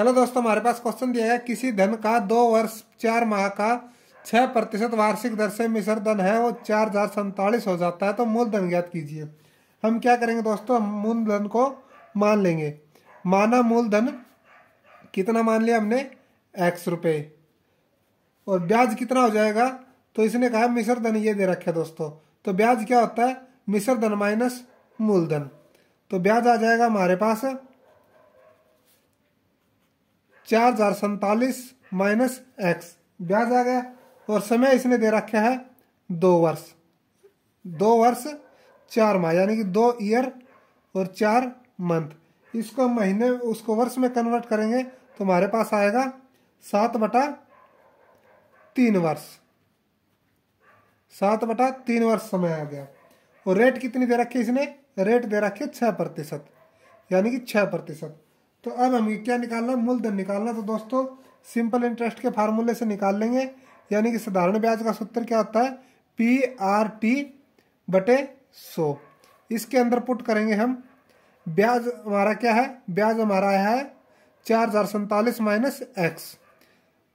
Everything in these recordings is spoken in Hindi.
हेलो दोस्तों हमारे पास क्वेश्चन दिया है किसी धन का दो वर्ष चार माह का छह प्रतिशत वार्षिक दर से मिश्र धन है वो चार हजार सैतालीस हो जाता है तो मूलधन ज्ञात कीजिए हम क्या करेंगे दोस्तों हम मूलधन को मान लेंगे माना मूलधन कितना मान लिया हमने एक्स रुपये और ब्याज कितना हो जाएगा तो इसने कहा मिश्र धन ये दे रखे दोस्तों तो ब्याज क्या होता है मिश्र धन माइनस मूलधन तो ब्याज आ जाएगा हमारे पास चार हजार सैतालीस माइनस एक्स ब्याज आ गया और समय इसने दे रखा है दो वर्ष दो वर्ष चार माह यानी कि दो ईयर और चार मंथ इसको महीने उसको वर्ष में कन्वर्ट करेंगे तो हमारे पास आएगा सात बटा तीन वर्ष सात बटा तीन वर्ष समय आ गया और रेट कितनी दे रखी इसने रेट दे रखी है छः प्रतिशत यानी कि छः प्रतिशत तो अब हमें क्या निकालना मूलधन निकालना तो दोस्तों सिंपल इंटरेस्ट के फार्मूले से निकाल लेंगे यानी कि साधारण ब्याज का सूत्र क्या होता है पी आर टी बटे सो इसके अंदर पुट करेंगे हम ब्याज हमारा क्या है ब्याज हमारा है चार हजार सैतालीस माइनस एक्स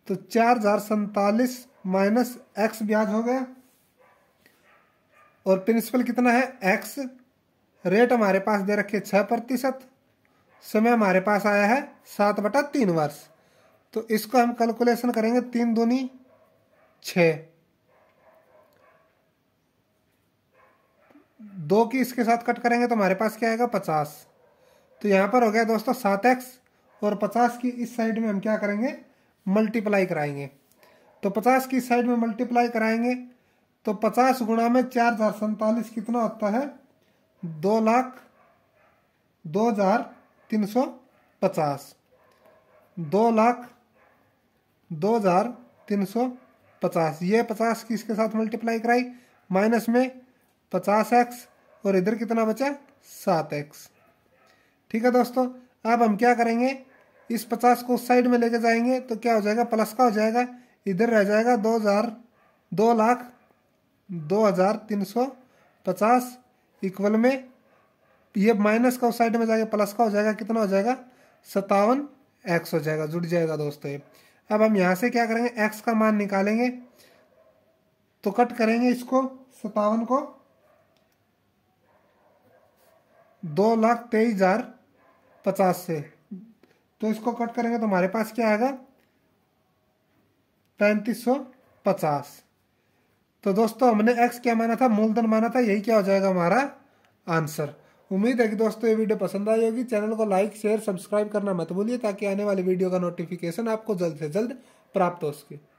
तो चार हजार सैतालीस माइनस एक्स ब्याज हो गया और प्रिंसिपल कितना है एक्स रेट हमारे पास दे रखे छः प्रतिशत समय हमारे पास आया है सात बटा तीन वर्ष तो इसको हम कैलकुलेशन करेंगे तीन दूनी छ दो की इसके साथ कट करेंगे तो हमारे पास क्या आएगा पचास तो यहां पर हो गया दोस्तों सात एक्स और पचास की इस साइड में हम क्या करेंगे मल्टीप्लाई कराएंगे तो पचास की साइड में मल्टीप्लाई कराएंगे तो पचास गुणा में चार हजार सैतालीस कितना होता है दो लाख दो हजार तीन सौ पचास दो लाख दो हज़ार तीन सौ पचास ये पचास किसके साथ मल्टीप्लाई कराई माइनस में पचास एक्स और इधर कितना बचा सात एक्स ठीक है दोस्तों अब हम क्या करेंगे इस पचास को उस साइड में लेके जाएंगे तो क्या हो जाएगा प्लस का हो जाएगा इधर रह जाएगा दो हज़ार दो लाख दो हज़ार तीन सौ पचास इक्वल में ये माइनस का उस साइड में जाएगा प्लस का हो जाएगा कितना हो जाएगा सतावन एक्स हो जाएगा जुड़ जाएगा दोस्तों ये अब हम यहाँ से क्या करेंगे एक्स का मान निकालेंगे तो कट करेंगे इसको सतावन को दो लाख तेईस हजार पचास से तो इसको कट करेंगे तो हमारे पास क्या आएगा पैंतीस सौ पचास तो दोस्तों हमने एक्स क्या माना था मूलधन माना था यही क्या हो जाएगा हमारा आंसर उम्मीद है कि दोस्तों ये वीडियो पसंद आई होगी चैनल को लाइक शेयर सब्सक्राइब करना मत भूलिए ताकि आने वाली वीडियो का नोटिफिकेशन आपको जल्द से जल्द प्राप्त हो सके